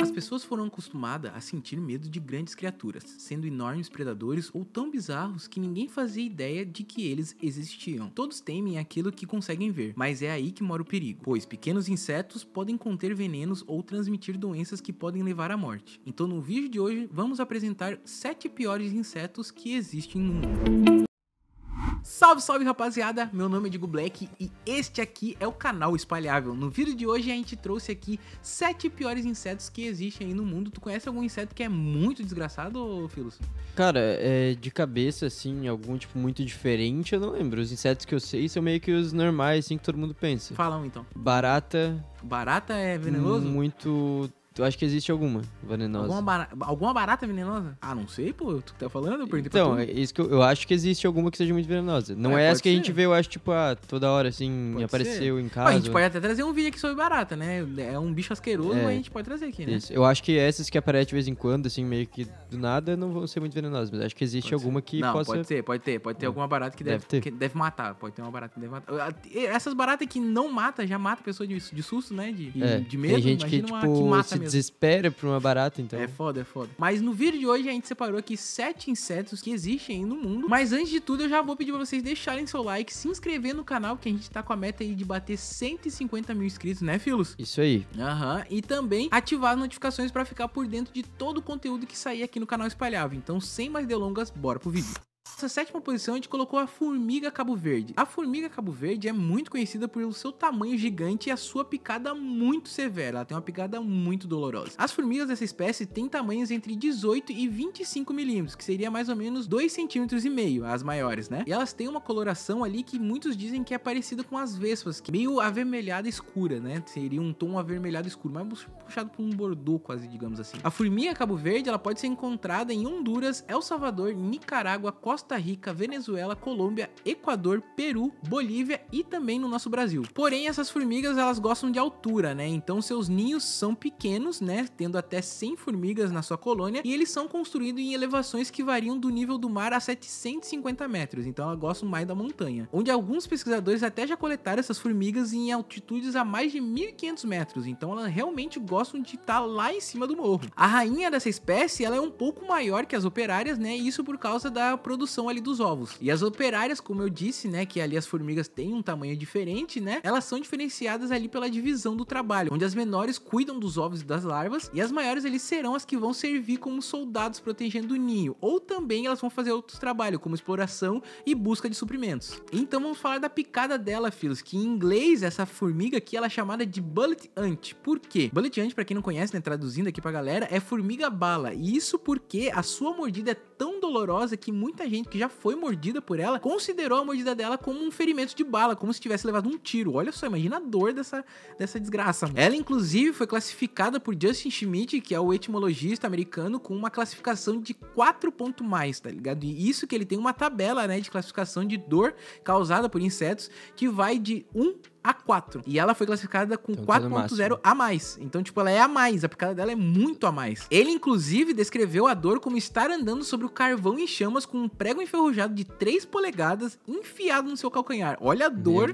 As pessoas foram acostumadas a sentir medo de grandes criaturas, sendo enormes predadores ou tão bizarros que ninguém fazia ideia de que eles existiam. Todos temem aquilo que conseguem ver, mas é aí que mora o perigo, pois pequenos insetos podem conter venenos ou transmitir doenças que podem levar à morte. Então no vídeo de hoje vamos apresentar 7 piores insetos que existem no mundo. Salve, salve rapaziada, meu nome é Digo Black e este aqui é o canal Espalhável. No vídeo de hoje a gente trouxe aqui 7 piores insetos que existem aí no mundo. Tu conhece algum inseto que é muito desgraçado, Filos? Cara, é, de cabeça, assim, algum tipo muito diferente, eu não lembro. Os insetos que eu sei são meio que os normais, assim, que todo mundo pensa. Fala um então. Barata. Barata é venenoso? Muito Tu acha que existe alguma venenosa? Alguma barata, alguma barata venenosa? Ah, não sei, pô. Tu tá falando? Eu perguntei então, pra tu. É isso que eu, eu, acho que existe alguma que seja muito venenosa. Não é, é essa que ser. a gente vê, eu acho, tipo, ah, toda hora, assim, pode apareceu ser. em casa. Mas a gente pode até trazer um vídeo aqui sobre barata, né? É um bicho asqueroso, é. mas a gente pode trazer aqui, né? Isso. Eu acho que essas que aparecem de vez em quando, assim, meio que do nada, não vão ser muito venenosas. Mas acho que existe pode alguma ser. que não, possa... pode ter, pode ter. Pode ter é. alguma barata que deve, deve que deve matar. Pode ter uma barata que deve matar. Essas baratas que não matam já mata a pessoa de, de susto, né? De, é. de medo. Tem gente Imagina que, tipo, que mata se mesmo. Desespero pra uma barata, então. É foda, é foda. Mas no vídeo de hoje a gente separou aqui sete insetos que existem no mundo. Mas antes de tudo, eu já vou pedir pra vocês deixarem seu like, se inscrever no canal, que a gente tá com a meta aí de bater 150 mil inscritos, né, Filos? Isso aí. Aham. Uhum. E também ativar as notificações para ficar por dentro de todo o conteúdo que sair aqui no canal espalhado. Então, sem mais delongas, bora pro vídeo. Nossa sétima posição a gente colocou a formiga Cabo Verde. A formiga Cabo Verde é muito conhecida pelo seu tamanho gigante e a sua picada muito severa. Ela tem uma picada muito dolorosa. As formigas dessa espécie têm tamanhos entre 18 e 25 milímetros, que seria mais ou menos 2,5 centímetros e meio, as maiores, né? E elas têm uma coloração ali que muitos dizem que é parecida com as vespas, que é meio avermelhada escura, né? Seria um tom avermelhado escuro, mas puxado por um bordô quase, digamos assim. A formiga Cabo Verde, ela pode ser encontrada em Honduras, El Salvador, Nicarágua, Costa Costa Rica, Venezuela, Colômbia, Equador, Peru, Bolívia e também no nosso Brasil. Porém, essas formigas elas gostam de altura, né? Então seus ninhos são pequenos, né? Tendo até 100 formigas na sua colônia e eles são construídos em elevações que variam do nível do mar a 750 metros. Então elas gostam mais da montanha, onde alguns pesquisadores até já coletaram essas formigas em altitudes a mais de 1500 metros. Então elas realmente gostam de estar tá lá em cima do morro. A rainha dessa espécie ela é um pouco maior que as operárias, né? Isso por causa da produção produção ali dos ovos. E as operárias, como eu disse, né, que ali as formigas têm um tamanho diferente, né, elas são diferenciadas ali pela divisão do trabalho, onde as menores cuidam dos ovos e das larvas, e as maiores ali serão as que vão servir como soldados protegendo o ninho, ou também elas vão fazer outros trabalhos, como exploração e busca de suprimentos. Então vamos falar da picada dela, filhos, que em inglês essa formiga aqui ela é chamada de bullet ant. Por quê? Bullet ant, para quem não conhece, né, traduzindo aqui pra galera, é formiga bala. E isso porque a sua mordida é tão dolorosa que muita gente que já foi mordida por ela considerou a mordida dela como um ferimento de bala, como se tivesse levado um tiro. Olha só, imagina a dor dessa, dessa desgraça. Mano. Ela, inclusive, foi classificada por Justin Schmidt, que é o etimologista americano, com uma classificação de 4 pontos mais, tá ligado? E isso que ele tem uma tabela, né, de classificação de dor causada por insetos que vai de 1 a 4. E ela foi classificada com então, 4.0 tá a mais. Então, tipo, ela é a mais. A picada dela é muito a mais. Ele, inclusive, descreveu a dor como estar andando sobre o carvão em chamas com um prego enferrujado de 3 polegadas enfiado no seu calcanhar. Olha a dor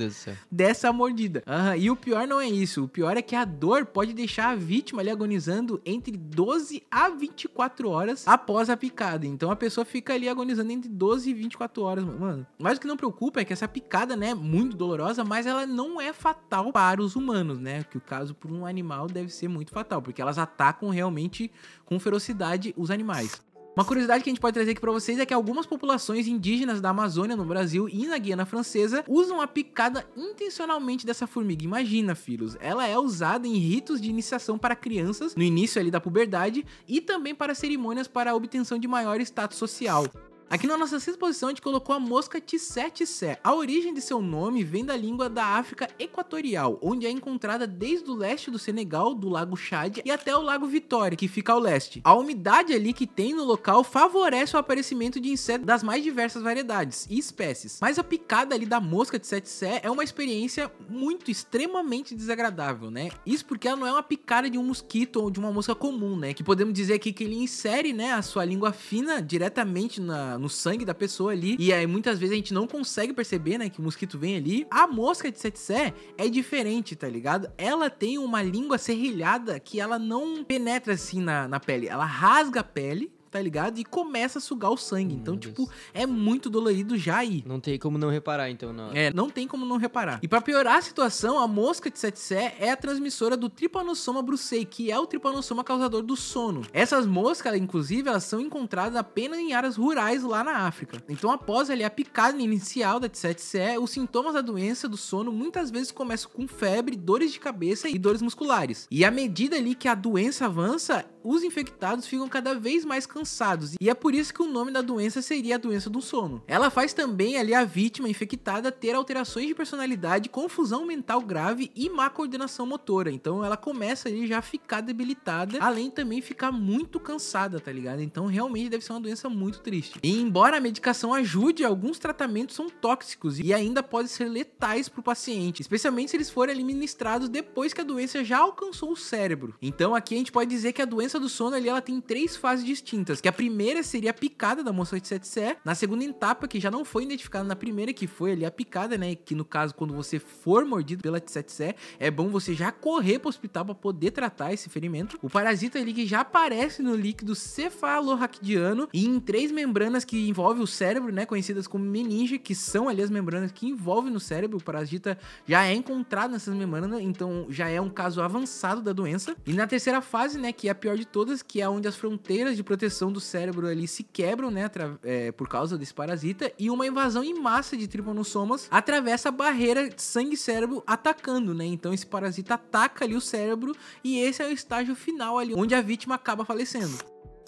dessa mordida. Uhum. E o pior não é isso. O pior é que a dor pode deixar a vítima ali agonizando entre 12 a 24 horas após a picada. Então a pessoa fica ali agonizando entre 12 e 24 horas, mano. Mas o que não preocupa é que essa picada, né, é muito dolorosa, mas ela não é é fatal para os humanos, né? Que o caso para um animal deve ser muito fatal, porque elas atacam realmente com ferocidade os animais. Uma curiosidade que a gente pode trazer aqui para vocês é que algumas populações indígenas da Amazônia no Brasil e na Guiana Francesa usam a picada intencionalmente dessa formiga. Imagina, filhos, ela é usada em ritos de iniciação para crianças no início ali da puberdade e também para cerimônias para a obtenção de maior status social. Aqui na nossa sexta posição a gente colocou a mosca tsetse. A origem de seu nome vem da língua da África Equatorial, onde é encontrada desde o leste do Senegal, do Lago Chad e até o Lago Vitória, que fica ao leste. A umidade ali que tem no local favorece o aparecimento de insetos das mais diversas variedades e espécies. Mas a picada ali da mosca tsetse é uma experiência muito, extremamente desagradável, né? Isso porque ela não é uma picada de um mosquito ou de uma mosca comum, né? Que podemos dizer aqui que ele insere, né, a sua língua fina diretamente na, no sangue da pessoa ali. E aí muitas vezes a gente não consegue perceber, né, que o mosquito vem ali. A mosca de setsé é diferente, tá ligado? Ela tem uma língua serrilhada que ela não penetra assim na, na pele. Ela rasga a pele, tá ligado? E começa a sugar o sangue. Então, tipo, Deus. é muito dolorido já aí. Não tem como não reparar, então, não. É, não tem como não reparar. E para piorar a situação, a mosca de Tsetse é a transmissora do Trypanosoma brucei, que é o Trypanosoma causador do sono. Essas moscas, inclusive, elas são encontradas apenas em áreas rurais lá na África. Então, após ali a picada inicial da Tsetse, os sintomas da doença do sono muitas vezes começam com febre, dores de cabeça e dores musculares. E à medida ali que a doença avança, os infectados ficam cada vez mais cansados, e é por isso que o nome da doença seria a doença do sono. Ela faz também ali a vítima infectada ter alterações de personalidade, confusão mental grave e má coordenação motora, então ela começa ali já a ficar debilitada, além também ficar muito cansada, tá ligado? Então realmente deve ser uma doença muito triste. E embora a medicação ajude, alguns tratamentos são tóxicos e ainda podem ser letais para o paciente, especialmente se eles forem administrados depois que a doença já alcançou o cérebro. Então aqui a gente pode dizer que a doença doença do sono ali, ela tem três fases distintas, que a primeira seria a picada da moça de Setsé, na segunda etapa, que já não foi identificada na primeira, que foi ali a picada, né, que no caso, quando você for mordido pela Tsetse, é bom você já correr pro hospital para poder tratar esse ferimento. O parasita ali que já aparece no líquido cefalorraquidiano e em três membranas que envolve o cérebro, né, conhecidas como meninge, que são ali as membranas que envolvem no cérebro. O parasita já é encontrado nessas membranas, então já é um caso avançado da doença. E na terceira fase, né, que é a pior de todas, que é onde as fronteiras de proteção do cérebro ali se quebram, né, é, por causa desse parasita, e uma invasão em massa de triponossomas atravessa a barreira sangue-cérebro atacando, né? Então esse parasita ataca ali o cérebro e esse é o estágio final ali, onde a vítima acaba falecendo.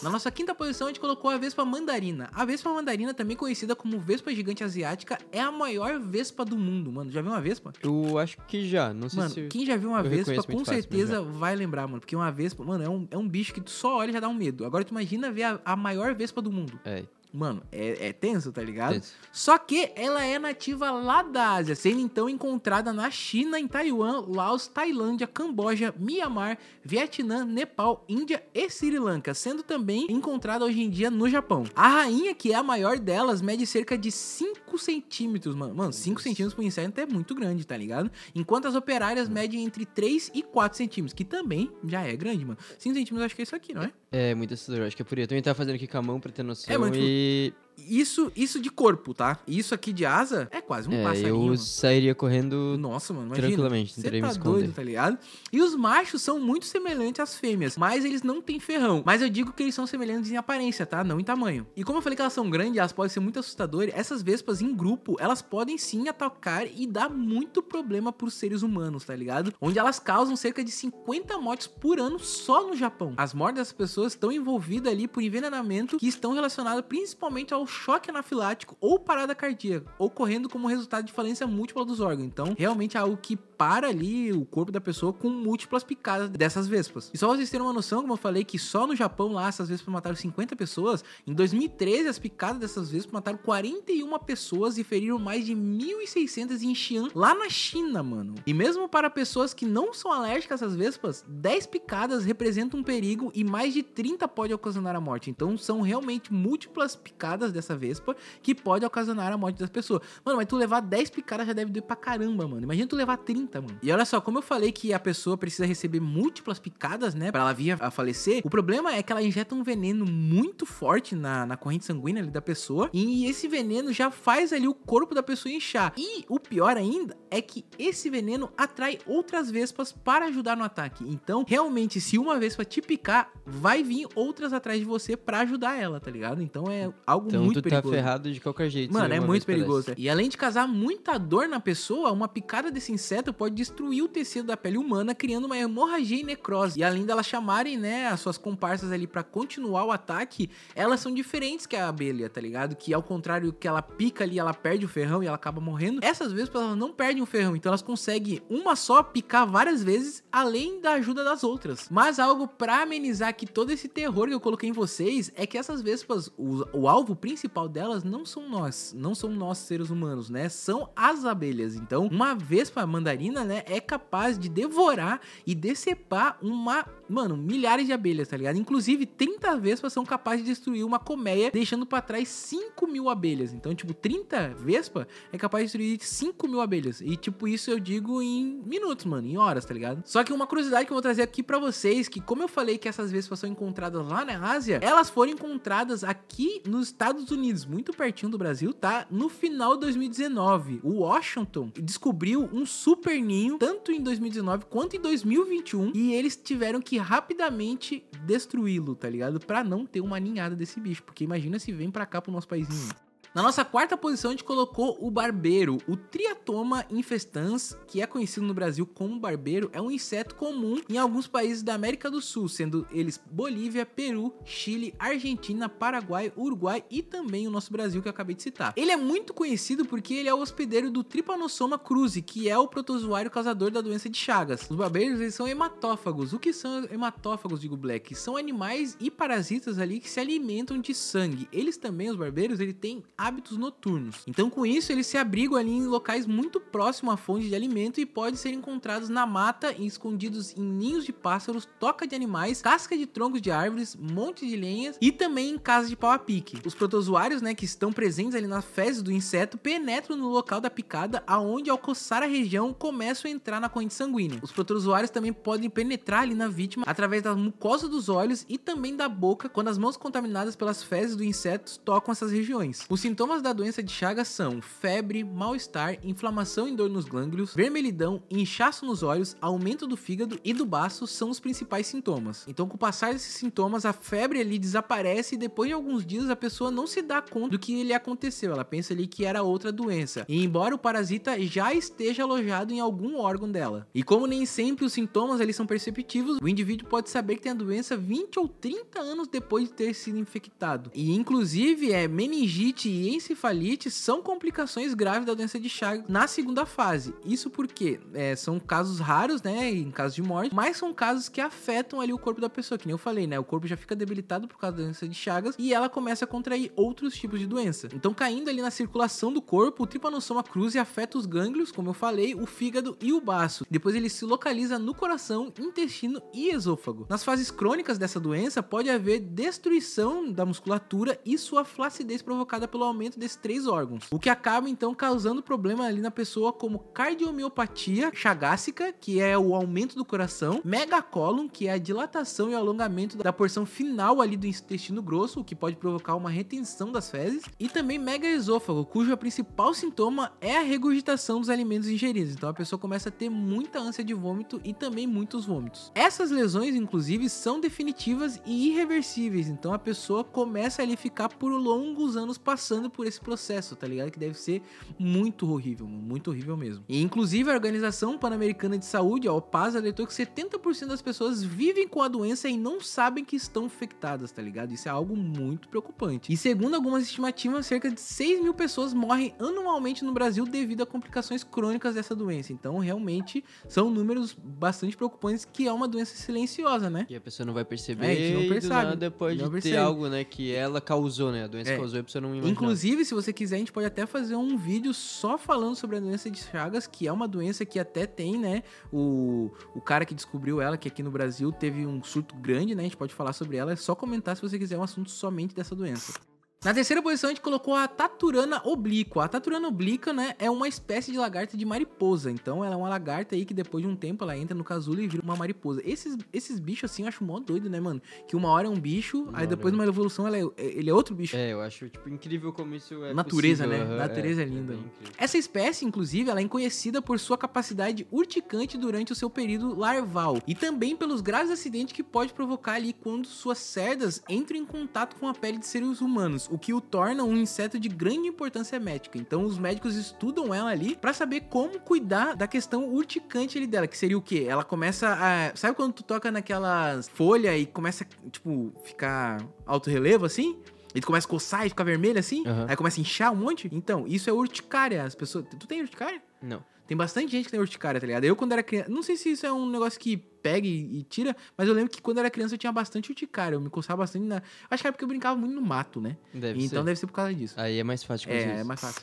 Na nossa quinta posição, a gente colocou a Vespa Mandarina. A Vespa Mandarina, também conhecida como Vespa Gigante Asiática, é a maior Vespa do mundo, mano. Já viu uma Vespa? Eu acho que já, não sei mano, se... Mano, quem já viu uma Vespa, com certeza fácil, vai lembrar, mano. Porque uma Vespa, mano, é um, é um bicho que tu só olha e já dá um medo. Agora tu imagina ver a, a maior Vespa do mundo. É, Mano, é, é tenso, tá ligado? Tenso. Só que ela é nativa lá da Ásia, sendo então encontrada na China, em Taiwan, Laos, Tailândia, Camboja, Mianmar, Vietnã, Nepal, Índia e Sri Lanka, sendo também encontrada hoje em dia no Japão. A rainha, que é a maior delas, mede cerca de 5 centímetros, mano. Mano, 5 centímetros por inseto é muito grande, tá ligado? Enquanto as operárias uhum. medem entre 3 e 4 centímetros, que também já é grande, mano. 5 centímetros acho que é isso aqui, não é? É, é muito assustador. Acho que é por isso. Eu também tava fazendo aqui com a mão pra ter é, noção. É, e 私 Isso, isso de corpo, tá? Isso aqui de asa é quase um é, passarinho. Eu mano. sairia correndo. Nossa, mano, imagina. Tranquilamente, não tá doido, tá ligado? E os machos são muito semelhantes às fêmeas, mas eles não têm ferrão. Mas eu digo que eles são semelhantes em aparência, tá? Não em tamanho. E como eu falei que elas são grandes, elas podem ser muito assustadoras. Essas vespas em grupo, elas podem sim atacar e dar muito problema pros seres humanos, tá ligado? Onde elas causam cerca de 50 mortes por ano só no Japão. As mortes das pessoas estão envolvidas ali por envenenamento que estão relacionadas principalmente ao choque anafilático ou parada cardíaca, ocorrendo como resultado de falência múltipla dos órgãos. Então, realmente é algo que para ali o corpo da pessoa com múltiplas picadas dessas vespas. E só vocês terem uma noção, como eu falei, que só no Japão lá essas vespas mataram 50 pessoas, em 2013 as picadas dessas vespas mataram 41 pessoas e feriram mais de 1.600 em Xi'an, lá na China, mano. E mesmo para pessoas que não são alérgicas às vespas, 10 picadas representam um perigo e mais de 30 pode ocasionar a morte. Então são realmente múltiplas picadas dessa vespa que pode ocasionar a morte das pessoas. Mano, mas tu levar 10 picadas já deve doer pra caramba, mano. Imagina tu levar 30, mano. E olha só, como eu falei que a pessoa precisa receber múltiplas picadas, né, pra ela vir a falecer, o problema é que ela injeta um veneno muito forte na, na corrente sanguínea ali da pessoa e esse veneno já faz ali o corpo da pessoa inchar. E o pior ainda é que esse veneno atrai outras vespas para ajudar no ataque. Então, realmente, se uma vespa te picar, vai vir outras atrás de você para ajudar ela, tá ligado? Então é algo então, muito tu tá perigoso. tá ferrado de qualquer jeito. Mano, né, é muito perigoso. É. E além de causar muita dor na pessoa, uma picada desse inseto pode destruir o tecido da pele humana, criando uma hemorragia e necrose. E além delas chamarem, né, as suas comparsas ali para continuar o ataque, elas são diferentes que a abelha, tá ligado? Que ao contrário que ela pica ali, ela perde o ferrão e ela acaba morrendo. Essas vespas elas não perdem o ferrão, então elas conseguem uma só picar várias vezes, além da ajuda das outras. Mas algo para amenizar que todo esse terror que eu coloquei em vocês é que essas vespas, o, o alvo principal principal delas não são nós, não são nós seres humanos, né? São as abelhas. Então, uma vespa mandarina, né, é capaz de devorar e decepar uma, mano, milhares de abelhas, tá ligado? Inclusive, 30 vespas são capazes de destruir uma colmeia, deixando para trás 5 mil abelhas. Então, tipo, 30 vespa é capaz de destruir 5 mil abelhas. E, tipo, isso eu digo em minutos, mano, em horas, tá ligado? Só que uma curiosidade que eu vou trazer aqui para vocês, que como eu falei que essas vespas são encontradas lá na Ásia, elas foram encontradas aqui nos Estados Estados Unidos, muito pertinho do Brasil, tá? No final de 2019, o Washington descobriu um super ninho, tanto em 2019 quanto em 2021, e eles tiveram que rapidamente destruí-lo, tá ligado? Pra não ter uma ninhada desse bicho, porque imagina se vem pra cá pro nosso paizinho. Na nossa quarta posição, a gente colocou o barbeiro. O Triatoma infestans, que é conhecido no Brasil como barbeiro, é um inseto comum em alguns países da América do Sul, sendo eles Bolívia, Peru, Chile, Argentina, Paraguai, Uruguai e também o nosso Brasil, que eu acabei de citar. Ele é muito conhecido porque ele é o hospedeiro do Trypanosoma cruzi, que é o protozoário causador da doença de Chagas. Os barbeiros, eles são hematófagos. O que são hematófagos, digo Black? São animais e parasitas ali que se alimentam de sangue. Eles também, os barbeiros, ele tem hábitos noturnos. Então, com isso, eles se abrigam ali em locais muito próximos à fonte de alimento e podem ser encontrados na mata escondidos em ninhos de pássaros, toca de animais, casca de troncos de árvores, monte de lenhas e também em casas de pau a pique. Os protozoários, né, que estão presentes ali nas fezes do inseto, penetram no local da picada, aonde ao coçar a região começam a entrar na corrente sanguínea. Os protozoários também podem penetrar ali na vítima através da mucosa dos olhos e também da boca quando as mãos contaminadas pelas fezes do inseto tocam essas regiões sintomas da doença de Chagas são febre, mal-estar, inflamação e dor nos glândulos, vermelhidão, inchaço nos olhos, aumento do fígado e do baço são os principais sintomas. Então, com o passar desses sintomas, a febre ali desaparece e depois de alguns dias a pessoa não se dá conta do que lhe aconteceu. Ela pensa ali que era outra doença. E embora o parasita já esteja alojado em algum órgão dela. E como nem sempre os sintomas ali são perceptivos, o indivíduo pode saber que tem a doença 20 ou 30 anos depois de ter sido infectado. E inclusive é meningite encefalite são complicações graves da doença de Chagas na segunda fase. Isso porque é, são casos raros, né, em caso de morte, mas são casos que afetam ali o corpo da pessoa, que nem eu falei, né, o corpo já fica debilitado por causa da doença de Chagas e ela começa a contrair outros tipos de doença. Então, caindo ali na circulação do corpo, o tripanossoma cruzi afeta os gânglios, como eu falei, o fígado e o baço. Depois ele se localiza no coração, intestino e esôfago. Nas fases crônicas dessa doença, pode haver destruição da musculatura e sua flacidez provocada pelo pelo aumento desses três órgãos, o que acaba então causando problema ali na pessoa como cardiomiopatia chagássica, que é o aumento do coração, megacólon, que é a dilatação e alongamento da porção final ali do intestino grosso, o que pode provocar uma retenção das fezes, e também megaesôfago, cujo é principal sintoma é a regurgitação dos alimentos ingeridos. Então a pessoa começa a ter muita ânsia de vômito e também muitos vômitos. Essas lesões, inclusive, são definitivas e irreversíveis, então a pessoa começa a ali ficar por longos anos passando passando por esse processo, tá ligado? Que deve ser muito horrível, muito horrível mesmo. E, inclusive, a Organização Pan-Americana de Saúde, a OPAS, alertou que 70% das pessoas vivem com a doença e não sabem que estão infectadas, tá ligado? Isso é algo muito preocupante. E segundo algumas estimativas, cerca de 6 mil pessoas morrem anualmente no Brasil devido a complicações crônicas dessa doença. Então, realmente, são números bastante preocupantes que é uma doença silenciosa, né? E a pessoa não vai perceber, é, não percebe, do nada pode não ter percebe. algo, né, que ela causou, né? A doença é. causou e a pessoa não imagina. Inclusive, se você quiser, a gente pode até fazer um vídeo só falando sobre a doença de Chagas, que é uma doença que até tem, né? O, o cara que descobriu ela, que aqui no Brasil teve um surto grande, né? A gente pode falar sobre ela. É só comentar se você quiser um assunto somente dessa doença. Na terceira posição, a gente colocou a Taturana oblíqua. A Taturana oblíqua, né, é uma espécie de lagarta de mariposa. Então, ela é uma lagarta aí que depois de um tempo ela entra no casulo e vira uma mariposa. Esses, esses bichos, assim, eu acho mó doido, né, mano? Que uma hora é um bicho, uma aí depois, é numa uma evolução, ela é, é, ele é outro bicho. É, eu acho, tipo, incrível como isso é Natureza, possível. né? Natureza é, é, é linda. Essa espécie, inclusive, ela é conhecida por sua capacidade urticante durante o seu período larval. E também pelos graves acidentes que pode provocar ali quando suas cerdas entram em contato com a pele de seres humanos o que o torna um inseto de grande importância médica. Então os médicos estudam ela ali para saber como cuidar da questão urticante ali dela, que seria o quê? Ela começa a, sabe quando tu toca naquelas folha e começa tipo ficar alto relevo assim? Ele começa a coçar e ficar vermelho assim, uhum. aí começa a inchar um monte. Então, isso é urticária. As pessoas. Tu tem urticária? Não. Tem bastante gente que tem urticária, tá ligado? Eu, quando era criança. Não sei se isso é um negócio que pega e, e tira, mas eu lembro que quando era criança eu tinha bastante urticária. Eu me coçava bastante na. Acho que era é porque eu brincava muito no mato, né? Deve então ser. deve ser por causa disso. Aí é mais fácil É, é mais fácil.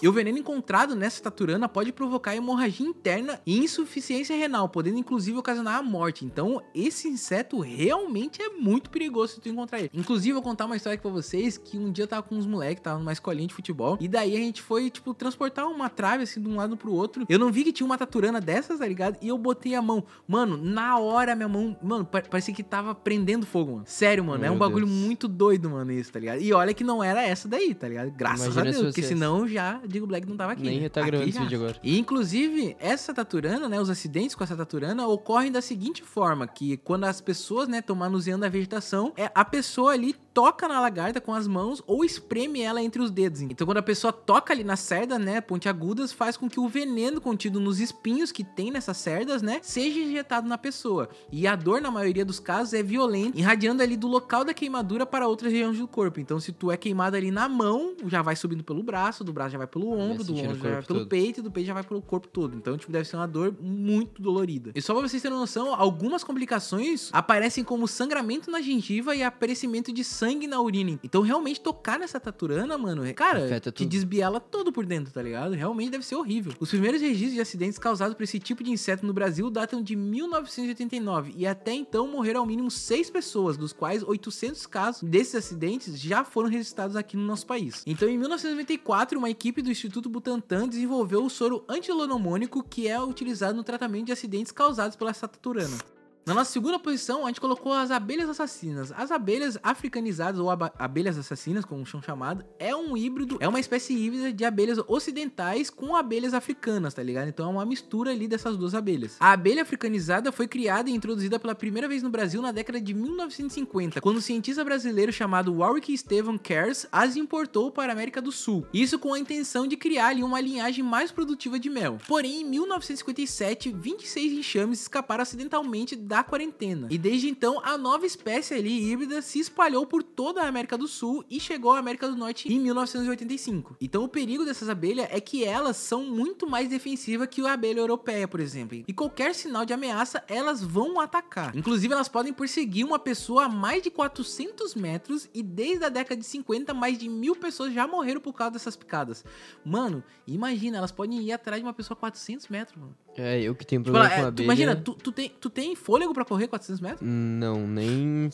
E o veneno encontrado nessa taturana pode provocar hemorragia interna e insuficiência renal, podendo inclusive ocasionar a morte. Então, esse inseto realmente é muito perigoso se tu encontrar ele. Inclusive, eu vou contar uma história aqui pra vocês que um dia eu tava com uns moleques, tava numa escolinha de futebol, e daí a gente foi, tipo, transportar uma trave assim de um lado pro outro. Eu não vi que tinha uma taturana dessas, tá ligado? E eu botei a mão. Mano, na hora minha mão, mano, parecia que tava prendendo fogo, mano. Sério, mano, Meu é um Deus. bagulho muito doido, mano, isso, tá ligado? E olha que não era essa daí, tá ligado? Graças Imagina a Deus, porque senão já Digo Black não tava aqui. Nem né? tá gravando esse vídeo agora. E, inclusive, essa taturana, né? Os acidentes com essa taturana ocorrem da seguinte forma: que quando as pessoas, né, estão manuseando a vegetação, é, a pessoa ali toca na lagarta com as mãos ou espreme ela entre os dedos. Então, quando a pessoa toca ali nas cerdas, né, pontiagudas, faz com que o veneno contido nos espinhos que tem nessas cerdas, né, seja injetado na pessoa. E a dor, na maioria dos casos, é violenta, irradiando ali do local da queimadura para outras regiões do corpo. Então, se tu é queimado ali na mão, já vai subindo pelo braço, do braço já vai pelo ombro, do ombro já vai pelo todo. peito, do peito já vai pelo corpo todo. Então, tipo, deve ser uma dor muito dolorida. E só pra vocês terem noção, algumas complicações aparecem como sangramento na gengiva e aparecimento de sangue sangue na urina. Então, realmente, tocar nessa taturana, mano, é, cara, Afeta te desbiela todo por dentro, tá ligado? Realmente deve ser horrível. Os primeiros registros de acidentes causados por esse tipo de inseto no Brasil datam de 1989 e até então morreram ao mínimo seis pessoas, dos quais 800 casos desses acidentes já foram registrados aqui no nosso país. Então, em 1994, uma equipe do Instituto Butantan desenvolveu o soro antilonomônico que é utilizado no tratamento de acidentes causados pela taturana. Na nossa segunda posição, a gente colocou as abelhas assassinas. As abelhas africanizadas, ou ab abelhas assassinas, como são chamadas, é um híbrido, é uma espécie híbrida de abelhas ocidentais com abelhas africanas, tá ligado? Então é uma mistura ali dessas duas abelhas. A abelha africanizada foi criada e introduzida pela primeira vez no Brasil na década de 1950, quando um cientista brasileiro chamado Warwick Stephen Cares as importou para a América do Sul. Isso com a intenção de criar ali uma linhagem mais produtiva de mel. Porém, em 1957, 26 enxames escaparam acidentalmente da quarentena. E desde então, a nova espécie ali híbrida se espalhou por toda a América do Sul e chegou à América do Norte em 1985. Então, o perigo dessas abelhas é que elas são muito mais defensivas que a abelha europeia, por exemplo. E qualquer sinal de ameaça, elas vão atacar. Inclusive, elas podem perseguir uma pessoa a mais de 400 metros e desde a década de 50, mais de mil pessoas já morreram por causa dessas picadas. Mano, imagina, elas podem ir atrás de uma pessoa a 400 metros, mano. É, eu que tenho tipo, problema tipo, a é, abelha. Tu, imagina, tu, tu, tem, tu tem folha fôlego para correr 400 metros? Não, nem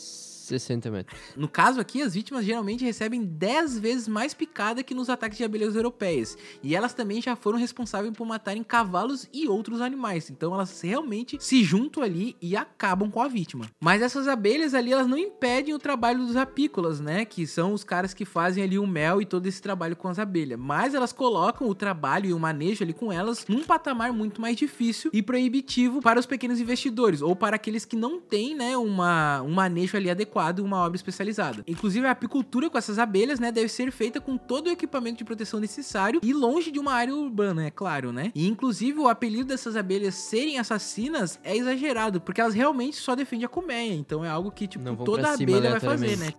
60 metros. No caso aqui, as vítimas geralmente recebem 10 vezes mais picada que nos ataques de abelhas europeias. E elas também já foram responsáveis por matarem cavalos e outros animais. Então elas realmente se juntam ali e acabam com a vítima. Mas essas abelhas ali, elas não impedem o trabalho dos apícolas, né? Que são os caras que fazem ali o mel e todo esse trabalho com as abelhas. Mas elas colocam o trabalho e o manejo ali com elas num patamar muito mais difícil e proibitivo para os pequenos investidores ou para aqueles que não têm, né, uma, um manejo ali adequado adequado em uma obra especializada. Inclusive, a apicultura com essas abelhas, né, deve ser feita com todo o equipamento de proteção necessário e longe de uma área urbana, é claro, né? E inclusive o apelido dessas abelhas serem assassinas é exagerado, porque elas realmente só defendem a colmeia, então é algo que tipo toda abelha vai fazer, né?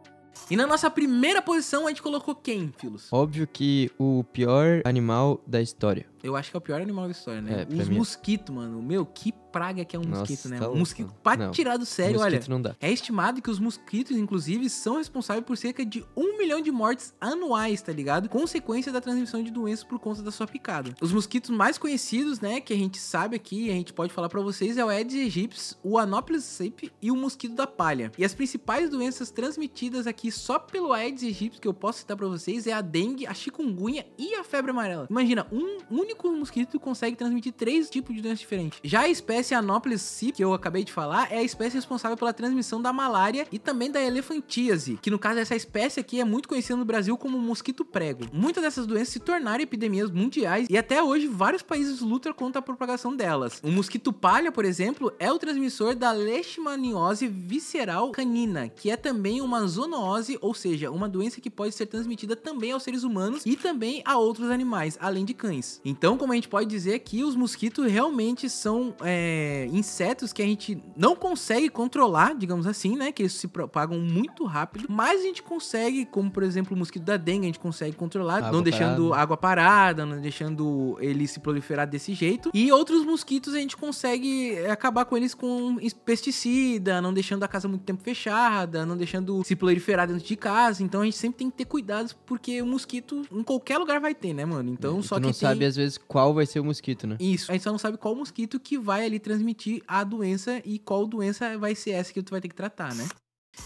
E na nossa primeira posição a gente colocou quem, Filos? Óbvio que o pior animal da história. Eu acho que é o pior animal da história, né? É, Os é mosquitos, mano. Meu, que praga que é um Nossa, mosquito, né? Tá um mosquito pra não, tirar do sério, olha. Não dá. É estimado que os mosquitos, inclusive, são responsáveis por cerca de um milhão de mortes anuais, tá ligado? Consequência da transmissão de doenças por conta da sua picada. Os mosquitos mais conhecidos, né, que a gente sabe aqui, a gente pode falar para vocês, é o Aedes aegypti, o Anopheles seipe e o mosquito da palha. E as principais doenças transmitidas aqui só pelo Aedes aegypti que eu posso citar para vocês é a dengue, a chikungunya e a febre amarela. Imagina, um único mosquito consegue transmitir três tipos de doenças diferentes. Já a espécie espécie Anopheles sip, que eu acabei de falar, é a espécie responsável pela transmissão da malária e também da elefantíase, que no caso essa espécie aqui é muito conhecida no Brasil como mosquito prego. Muitas dessas doenças se tornaram epidemias mundiais e até hoje vários países lutam contra a propagação delas. O mosquito palha, por exemplo, é o transmissor da leishmaniose visceral canina, que é também uma zoonose, ou seja, uma doença que pode ser transmitida também aos seres humanos e também a outros animais, além de cães. Então, como a gente pode dizer que os mosquitos realmente são é, é, insetos que a gente não consegue controlar, digamos assim, né? Que eles se propagam muito rápido, mas a gente consegue, como por exemplo o mosquito da dengue, a gente consegue controlar, água não deixando parada. água parada, não deixando ele se proliferar desse jeito. E outros mosquitos a gente consegue é, acabar com eles com pesticida, não deixando a casa muito tempo fechada, não deixando se proliferar dentro de casa. Então a gente sempre tem que ter cuidados, porque o mosquito em qualquer lugar vai ter, né, mano? Então é, só que. não tem... sabe às vezes qual vai ser o mosquito, né? Isso. A gente só não sabe qual mosquito que vai ali transmitir a doença e qual doença vai ser essa que tu vai ter que tratar, né?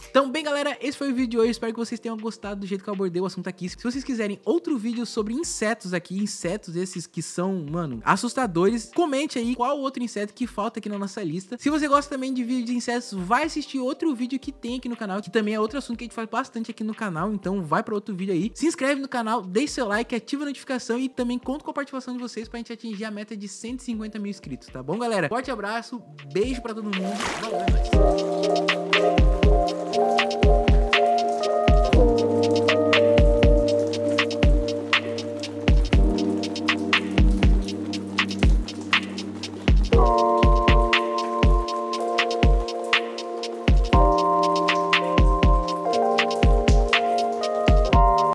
Então, bem, galera, esse foi o vídeo de hoje. Espero que vocês tenham gostado do jeito que eu abordei o assunto aqui. Se vocês quiserem outro vídeo sobre insetos aqui, insetos esses que são, mano, assustadores, comente aí qual outro inseto que falta aqui na nossa lista. Se você gosta também de vídeos de insetos, vai assistir outro vídeo que tem aqui no canal, que também é outro assunto que a gente faz bastante aqui no canal, então vai para outro vídeo aí. Se inscreve no canal, deixe seu like, ativa a notificação e também conta com a participação de vocês pra gente atingir a meta de 150 mil inscritos, tá bom, galera? Forte abraço, beijo para todo mundo. Valeu, é Música